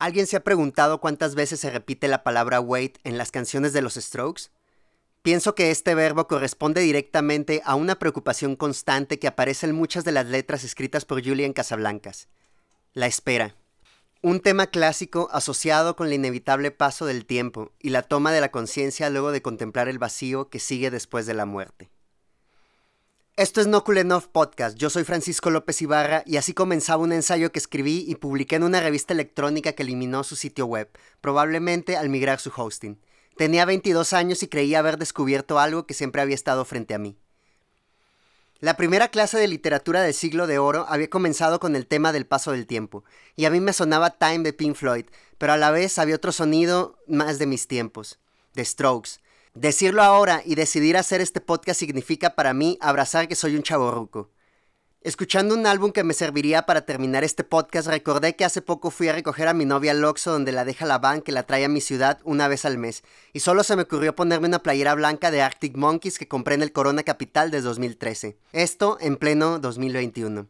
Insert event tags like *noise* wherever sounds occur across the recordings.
¿Alguien se ha preguntado cuántas veces se repite la palabra wait en las canciones de los Strokes? Pienso que este verbo corresponde directamente a una preocupación constante que aparece en muchas de las letras escritas por Julian Casablancas, la espera. Un tema clásico asociado con el inevitable paso del tiempo y la toma de la conciencia luego de contemplar el vacío que sigue después de la muerte. Esto es No Cool Enough Podcast. Yo soy Francisco López Ibarra y así comenzaba un ensayo que escribí y publiqué en una revista electrónica que eliminó su sitio web, probablemente al migrar su hosting. Tenía 22 años y creía haber descubierto algo que siempre había estado frente a mí. La primera clase de literatura del siglo de oro había comenzado con el tema del paso del tiempo, y a mí me sonaba Time de Pink Floyd, pero a la vez había otro sonido más de mis tiempos, de Strokes, Decirlo ahora y decidir hacer este podcast significa para mí abrazar que soy un chaborruco. Escuchando un álbum que me serviría para terminar este podcast, recordé que hace poco fui a recoger a mi novia Loxo donde la deja la van que la trae a mi ciudad una vez al mes, y solo se me ocurrió ponerme una playera blanca de Arctic Monkeys que compré en el Corona Capital de 2013. Esto en pleno 2021.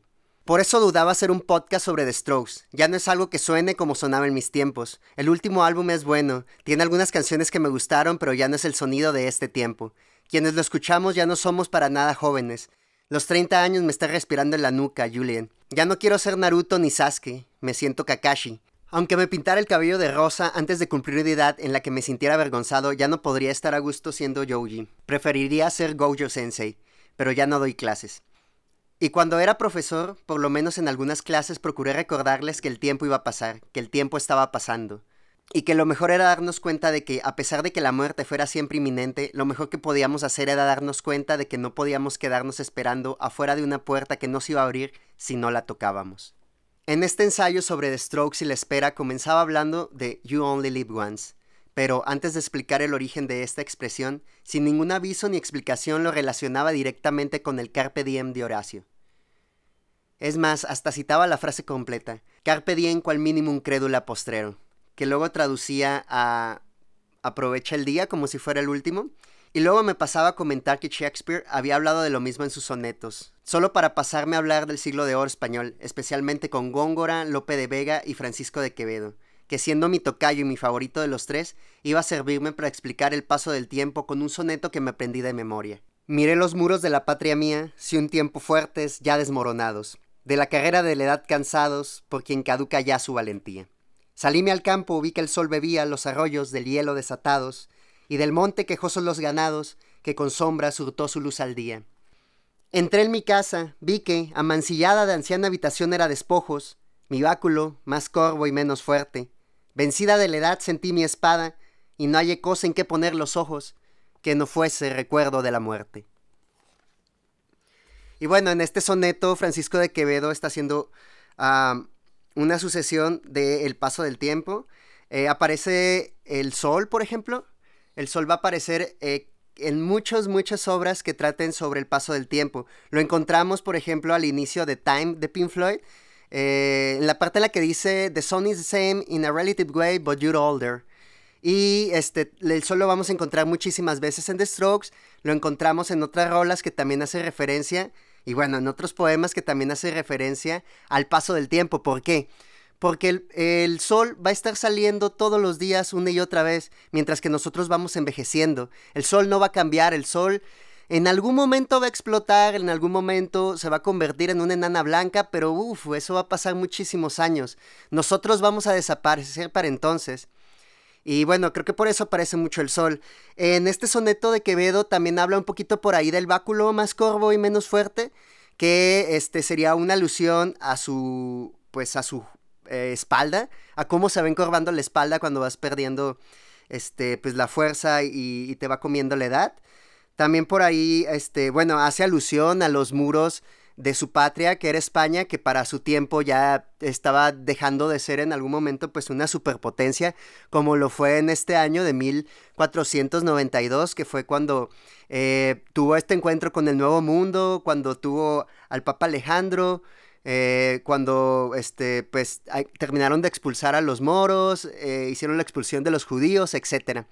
Por eso dudaba hacer un podcast sobre The Strokes. Ya no es algo que suene como sonaba en mis tiempos. El último álbum es bueno, tiene algunas canciones que me gustaron, pero ya no es el sonido de este tiempo. Quienes lo escuchamos ya no somos para nada jóvenes. Los 30 años me está respirando en la nuca, Julien. Ya no quiero ser Naruto ni Sasuke, me siento Kakashi. Aunque me pintara el cabello de rosa antes de cumplir una edad en la que me sintiera avergonzado, ya no podría estar a gusto siendo Yoji. Preferiría ser Gojo Sensei, pero ya no doy clases. Y cuando era profesor, por lo menos en algunas clases procuré recordarles que el tiempo iba a pasar, que el tiempo estaba pasando, y que lo mejor era darnos cuenta de que, a pesar de que la muerte fuera siempre inminente, lo mejor que podíamos hacer era darnos cuenta de que no podíamos quedarnos esperando afuera de una puerta que no se iba a abrir si no la tocábamos. En este ensayo sobre The Strokes y la espera comenzaba hablando de You Only Live Once, pero antes de explicar el origen de esta expresión, sin ningún aviso ni explicación lo relacionaba directamente con el carpe diem de Horacio. Es más, hasta citaba la frase completa, carpe diem cual minimum crédula postrero, que luego traducía a aprovecha el día como si fuera el último, y luego me pasaba a comentar que Shakespeare había hablado de lo mismo en sus sonetos, solo para pasarme a hablar del siglo de oro español, especialmente con Góngora, Lope de Vega y Francisco de Quevedo, que siendo mi tocayo y mi favorito de los tres, iba a servirme para explicar el paso del tiempo con un soneto que me aprendí de memoria. Miré los muros de la patria mía, si un tiempo fuertes, ya desmoronados, de la carrera de la edad cansados, por quien caduca ya su valentía. Salíme al campo, vi que el sol bebía los arroyos del hielo desatados, y del monte quejosos los ganados, que con sombra surtó su luz al día. Entré en mi casa, vi que, amancillada de anciana habitación era despojos, mi báculo, más corvo y menos fuerte. Vencida de la edad sentí mi espada, y no hallé cosa en que poner los ojos que no fuese recuerdo de la muerte. Y bueno, en este soneto, Francisco de Quevedo está haciendo una sucesión del el paso del tiempo. Eh, aparece el sol, por ejemplo. El sol va a aparecer eh, en muchas, muchas obras que traten sobre el paso del tiempo. Lo encontramos, por ejemplo, al inicio de Time de Pink Floyd, eh, en la parte en la que dice The sun is the same in a relative way, but you're older. Y este, el sol lo vamos a encontrar muchísimas veces en The Strokes, lo encontramos en otras rolas que también hace referencia y bueno, en otros poemas que también hace referencia al paso del tiempo. ¿Por qué? porque el, sol va a estar saliendo todos los días una y otra vez, mientras que nosotros vamos envejeciendo. El sol no va a cambiar, el sol en algún momento va a explotar, en algún momento se va a convertir en una enana blanca, pero uff, eso va a pasar muchísimos años. Nosotros vamos a desaparecer para entonces. Y bueno, creo que por eso aparece mucho el sol. En este soneto de Quevedo también habla un poquito por ahí del báculo más corvo y menos fuerte, que este sería una alusión a su pues a su eh, espalda, a cómo se va encorvando la espalda cuando vas perdiendo este pues la fuerza y, y te va comiendo la edad. También por ahí este bueno, hace alusión a los muros de su patria, que era España, que para su tiempo ya estaba dejando de ser en algún momento pues una superpotencia, como lo fue en este año de 1492, que fue cuando eh, tuvo este encuentro con el Nuevo Mundo, cuando tuvo al Papa Alejandro, eh, cuando este, pues, terminaron de expulsar a los moros, eh, hicieron la expulsión de los judíos, etc.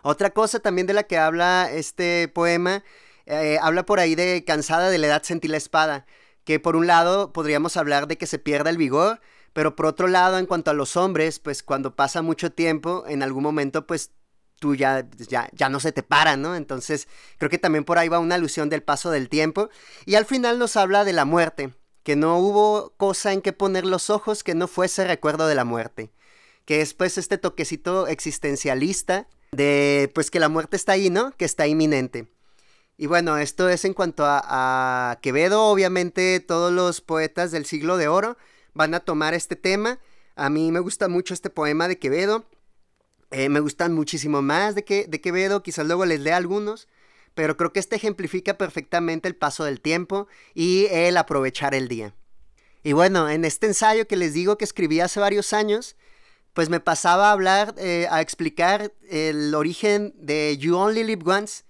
Otra cosa también de la que habla este poema eh, habla por ahí de cansada de la edad sentí la espada, que por un lado podríamos hablar de que se pierda el vigor, pero por otro lado, en cuanto a los hombres, pues cuando pasa mucho tiempo, en algún momento, pues tú ya, ya, ya no se te para, ¿no? Entonces, creo que también por ahí va una alusión del paso del tiempo. Y al final nos habla de la muerte, que no hubo cosa en que poner los ojos que no fuese recuerdo de la muerte, que es pues este toquecito existencialista de pues que la muerte está ahí, ¿no? Que está inminente. Y bueno, esto es en cuanto a, Quevedo. Obviamente todos los poetas del siglo de oro van a tomar este tema. A mí me gusta mucho este poema de Quevedo. Eh, me gustan muchísimo más de, que, de Quevedo, quizás luego les lea algunos, pero creo que este ejemplifica perfectamente el paso del tiempo y el aprovechar el día. Y bueno, en este ensayo que les digo que escribí hace varios años, pues me pasaba a hablar, eh, a explicar el origen de You Only Live Once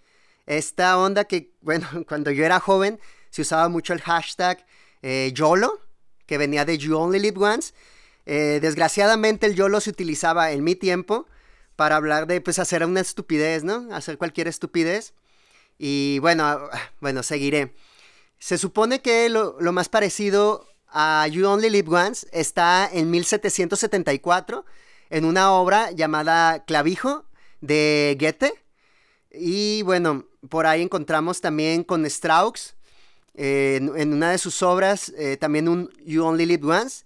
esta onda que, bueno, *laughs* cuando yo era joven se usaba mucho el hashtag eh, YOLO, que venía de You Only Live Once. Eh, desgraciadamente el YOLO se utilizaba en mi tiempo para hablar de, pues, hacer una estupidez, ¿no? Hacer cualquier estupidez. Y bueno, *sighs* bueno, seguiré. Se supone que lo, lo más parecido a You Only Live Once está en 1774 en una obra llamada Clavijo de Goethe. Y bueno, por ahí encontramos también con Strauss, eh, en, una de sus obras, eh, también un You Only Live Once.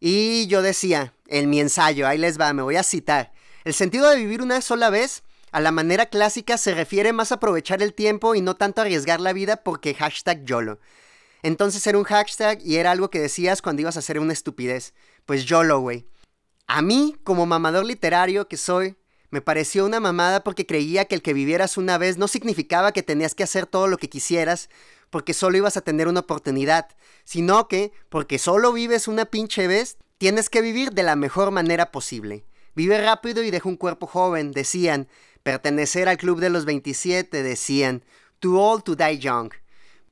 Y yo decía, en mi ensayo, ahí les va, me voy a citar. El sentido de vivir una sola vez, a la manera clásica, se refiere más a aprovechar el tiempo y no tanto a arriesgar la vida porque hashtag YOLO. Entonces era un hashtag y era algo que decías cuando ibas a hacer una estupidez. Pues YOLO, güey. A mí, como mamador literario que soy, me pareció una mamada porque creía que el que vivieras una vez no significaba que tenías que hacer todo lo que quisieras porque solo ibas a tener una oportunidad, sino que porque solo vives una pinche vez, tienes que vivir de la mejor manera posible. Vive rápido y deja un cuerpo joven, decían. Pertenecer al club de los 27, decían. Too old to die young.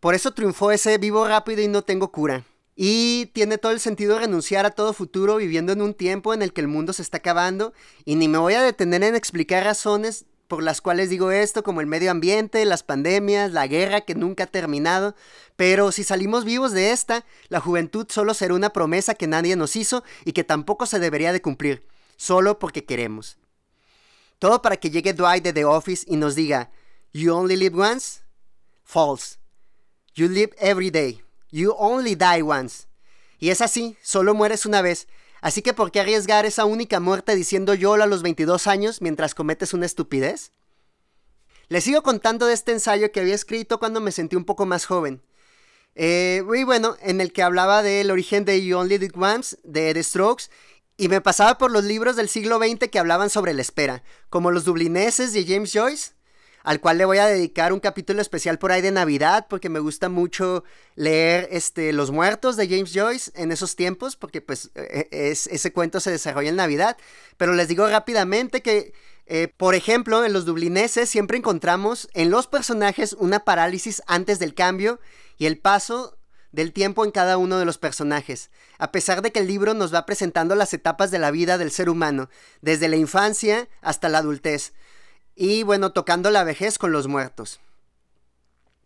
Por eso triunfó ese vivo rápido y no tengo cura. Y tiene todo el sentido renunciar a todo futuro viviendo en un tiempo en el que el mundo se está acabando. Y ni me voy a detener en explicar razones por las cuales digo esto, como el medio ambiente, las pandemias, la guerra que nunca ha terminado, pero si salimos vivos de esta, la juventud solo será una promesa que nadie nos hizo y que tampoco se debería de cumplir, solo porque queremos. Todo para que llegue Dwight de The Office y nos diga, You only live once? False. You live every day. You only die once. Y es así, solo mueres una vez. Así que ¿por qué arriesgar esa única muerte diciendo YOLO a los 22 años mientras cometes una estupidez? Les sigo contando de este ensayo que había escrito cuando me sentí un poco más joven. Eh, y bueno, en el que hablaba del origen de You Only Did Once, de The Strokes, y me pasaba por los libros del siglo XX que hablaban sobre la espera, como los dublineses de James Joyce, al cual le voy a dedicar un capítulo especial por ahí de Navidad, porque me gusta mucho leer este, Los Muertos de James Joyce en esos tiempos, porque pues e, e, ese cuento se desarrolla en Navidad. Pero les digo rápidamente que, eh, por ejemplo, en los dublineses siempre encontramos en los personajes una parálisis antes del cambio y el paso del tiempo en cada uno de los personajes, a pesar de que el libro nos va presentando las etapas de la vida del ser humano, desde la infancia hasta la adultez. Y bueno, tocando la vejez con los muertos.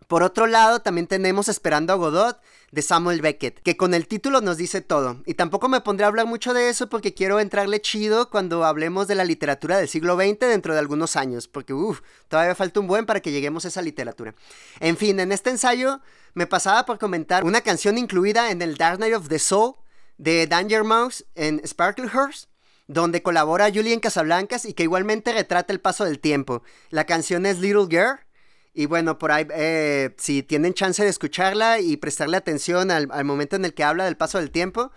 Por otro lado, también tenemos Esperando a Godot de Samuel Beckett, que con el título nos dice todo. Y tampoco me pondré a hablar mucho de eso porque quiero entrarle chido cuando hablemos de la literatura del siglo XX dentro de algunos años, porque uff, todavía falta un buen para que lleguemos a esa literatura. En fin, en este ensayo me pasaba por comentar una canción incluida en el Dark Night of the Soul de Danger Mouse en Sparklehurst donde colabora en Casablancas y que igualmente retrata el paso del tiempo. La canción es Little Girl. Y bueno, por ahí, eh, si tienen chance de escucharla y prestarle atención al, al momento en el que habla del paso del tiempo,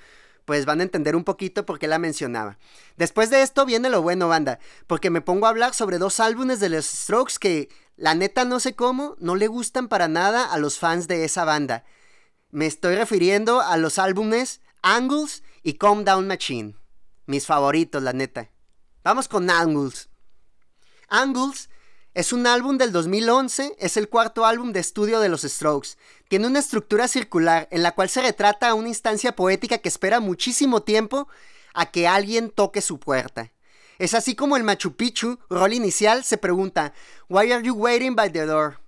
pues van a entender un poquito por qué la mencionaba. Después de esto viene lo bueno, banda, porque me pongo a hablar sobre dos álbumes de los Strokes que, la neta, no sé cómo, no le gustan para nada a los fans de esa banda. Me estoy refiriendo a los álbumes Angles y Calm Down Machine mis favoritos, la neta. Vamos con Angles. Angles es un álbum del 2011, es el cuarto álbum de estudio de los Strokes. Tiene una estructura circular en la cual se retrata a una instancia poética que espera muchísimo tiempo a que alguien toque su puerta. Es así como el Machu Picchu, rol inicial, se pregunta, Why are you waiting by the door?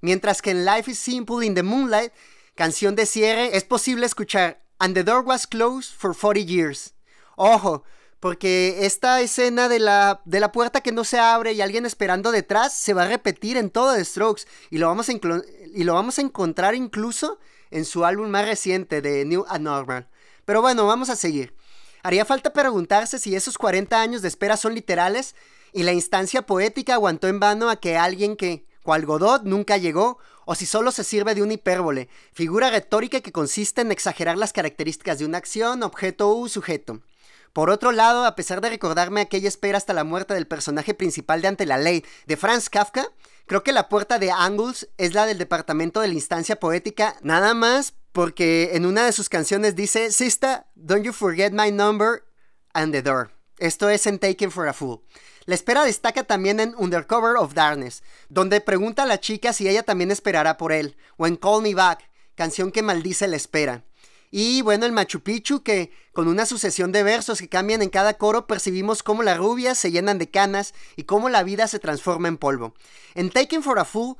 Mientras que en Life is Simple in the Moonlight, canción de cierre, es posible escuchar, And the door was closed for 40 years. Ojo, porque esta escena de la, de la puerta que no se abre y alguien esperando detrás se va a repetir en todo de Strokes y lo vamos a, y lo vamos a encontrar incluso en su álbum más reciente de New Abnormal. Pero bueno, vamos a seguir. Haría falta preguntarse si esos 40 años de espera son literales y la instancia poética aguantó en vano a que alguien que, cual Godot, nunca llegó, o si solo se sirve de una hipérbole, figura retórica que consiste en exagerar las características de una acción, objeto u sujeto. Por otro lado, a pesar de recordarme aquella espera hasta la muerte del personaje principal de Ante la Ley de Franz Kafka, creo que la puerta de Angles es la del departamento de la instancia poética, nada más porque en una de sus canciones dice, Sista, don't you forget my number and the door. Esto es en Taken for a Fool. La espera destaca también en Undercover of Darkness, donde pregunta a la chica si ella también esperará por él, o en Call Me Back, canción que maldice la espera. Y bueno, el Machu Picchu, que con una sucesión de versos que cambian en cada coro, percibimos cómo las rubias se llenan de canas y cómo la vida se transforma en polvo. En Taking for a Fool,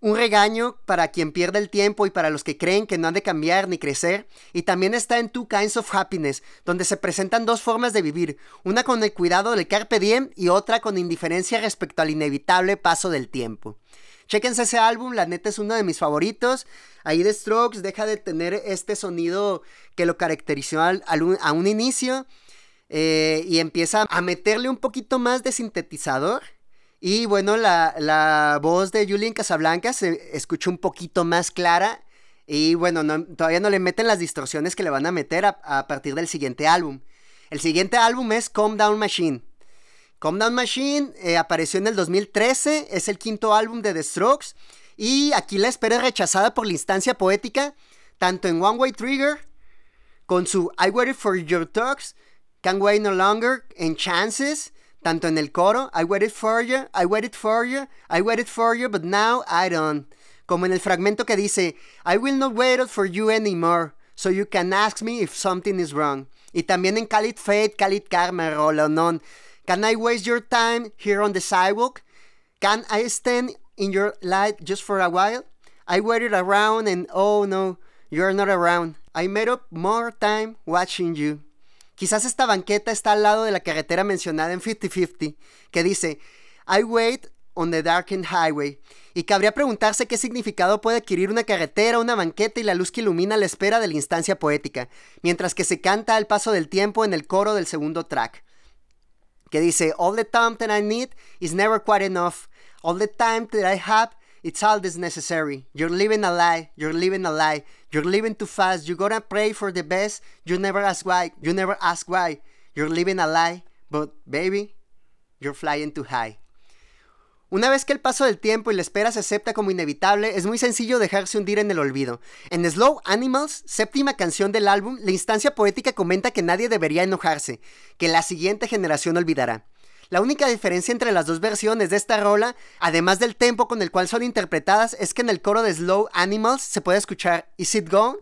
un regaño para quien pierde el tiempo y para los que creen que no han de cambiar ni crecer. Y también está en Two Kinds of Happiness, donde se presentan dos formas de vivir, una con el cuidado del carpe diem y otra con indiferencia respecto al inevitable paso del tiempo. Chequense ese álbum, la neta es uno de mis favoritos. Ahí The Strokes deja de tener este sonido que lo caracterizó a un inicio eh, y empieza a meterle un poquito más de sintetizador. Y bueno, la, voz de Julian Casablanca se escucha un poquito más clara. Y bueno, todavía no le meten las distorsiones que le van a meter a, a partir del siguiente álbum. El siguiente álbum es Calm Down Machine. Come Down Machine eh, apareció en el 2013, es el quinto álbum de The Strokes y aquí la espera es rechazada por la instancia poética, tanto en One Way Trigger, con su I Waited for Your Talks, Can't Wait No Longer, en Chances, tanto en el coro, I Waited for You, I Waited for You, I Waited for You, but now I don't, como en el fragmento que dice, I will not wait for you anymore, so you can ask me if something is wrong. Y también en Khalid Fate, Khalid Karma, Roll Can I waste your time here on the sidewalk? Can I stand in your light just for a while? I waited around and oh no, you're not around. I made up more time watching you. Quizás esta banqueta está al lado de la carretera mencionada en 5050, que dice, I wait on the darkened highway. Y cabría preguntarse qué significado puede adquirir una carretera, una banqueta y la luz que ilumina la espera de la instancia poética, mientras que se canta al paso del tiempo en el coro del segundo track. que dice, all the time that I need is never quite enough. All the time that I have, it's all that's necessary. You're living a lie. You're living a lie. You're living too fast. You gotta pray for the best. You never ask why. You never ask why. You're living a lie. But baby, you're flying too high. Una vez que el paso del tiempo y la espera se acepta como inevitable, es muy sencillo dejarse hundir en el olvido. En Slow Animals, séptima canción del álbum, la instancia poética comenta que nadie debería enojarse, que la siguiente generación olvidará. La única diferencia entre las dos versiones de esta rola, además del tempo con el cual son interpretadas, es que en el coro de Slow Animals se puede escuchar Is It Gone?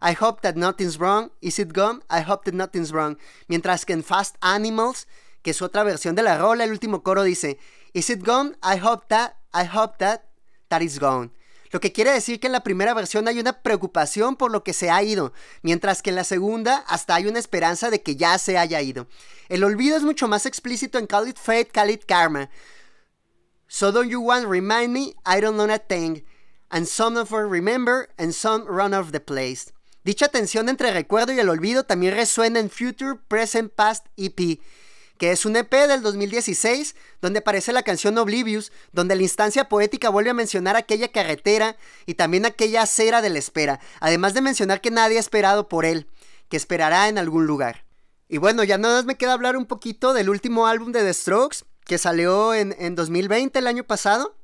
I hope that nothing's wrong. Is it gone? I hope that nothing's wrong. Mientras que en Fast Animals que es otra versión de la rola. El último coro dice, Is it gone? I hope that, I hope that, that is gone. Lo que quiere decir que en la primera versión hay una preocupación por lo que se ha ido, mientras que en la segunda hasta hay una esperanza de que ya se haya ido. El olvido es mucho más explícito en Call It Fate, Call It Karma. So don't you want remind me, I don't know a thing. And some of remember, and some run off the place. Dicha tensión entre recuerdo y el olvido también resuena en Future, Present, Past, EP que es un EP del 2016 donde aparece la canción Oblivious, donde la instancia poética vuelve a mencionar aquella carretera y también aquella acera de la espera, además de mencionar que nadie ha esperado por él, que esperará en algún lugar. Y bueno, ya nada más me queda hablar un poquito del último álbum de The Strokes, que salió en, en 2020, el año pasado,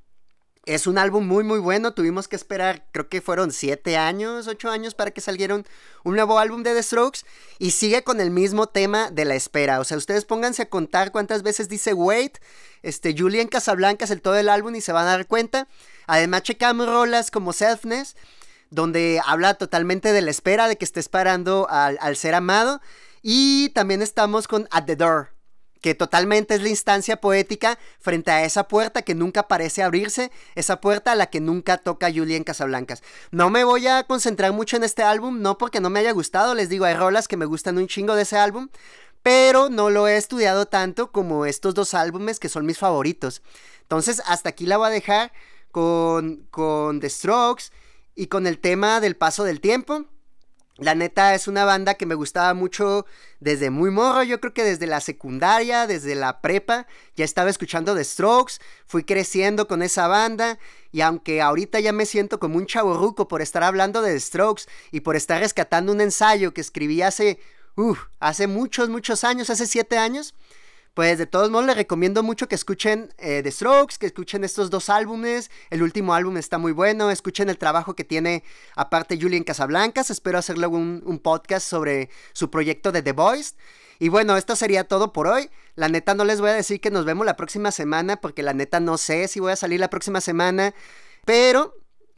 es un álbum muy muy bueno, tuvimos que esperar, creo que fueron 7 años, 8 años para que saliera un nuevo álbum de The Strokes y sigue con el mismo tema de la espera. O sea, ustedes pónganse a contar cuántas veces dice wait, este, Julian Casablancas el todo el álbum y se van a dar cuenta. Además checamos rolas como Selfness, donde habla totalmente de la espera, de que estés parando al ser amado. Y también estamos con At the Door, que totalmente es la instancia poética frente a esa puerta que nunca parece abrirse, esa puerta a la que nunca toca en Casablancas. No me voy a concentrar mucho en este álbum, no porque no me haya gustado, les digo, hay rolas que me gustan un chingo de ese álbum, pero no lo he estudiado tanto como estos dos álbumes que son mis favoritos. Entonces, hasta aquí la voy a dejar con, con The Strokes y con el tema del paso del tiempo. La neta es una banda que me gustaba mucho desde muy morro, yo creo que desde la secundaria, desde la prepa, ya estaba escuchando The Strokes, fui creciendo con esa banda y aunque ahorita ya me siento como un ruco por estar hablando de The Strokes y por estar rescatando un ensayo que escribí hace, uff, hace muchos, muchos años, hace siete años, pues de todos modos les recomiendo mucho que escuchen eh, The Strokes, que escuchen estos dos álbumes. El último álbum está muy bueno, escuchen el trabajo que tiene aparte Julian Casablancas. Espero hacerle un, un podcast sobre su proyecto de The Voice. Y bueno, esto sería todo por hoy. La neta no les voy a decir que nos vemos la próxima semana porque la neta no sé si voy a salir la próxima semana. Pero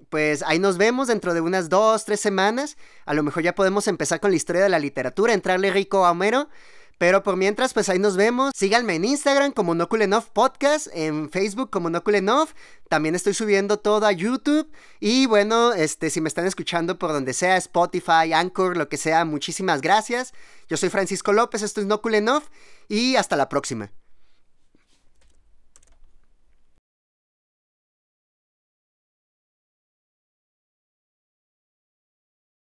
pues ahí nos vemos dentro de unas dos, tres semanas. A lo mejor ya podemos empezar con la historia de la literatura, entrarle rico a Homero. Pero por mientras, pues ahí nos vemos. Síganme en Instagram como Enough Podcast, en Facebook como Enough. También estoy subiendo todo a YouTube. Y bueno, este, si me están escuchando por donde sea, Spotify, Anchor, lo que sea, muchísimas gracias. Yo soy Francisco López, esto es Enough Y hasta la próxima.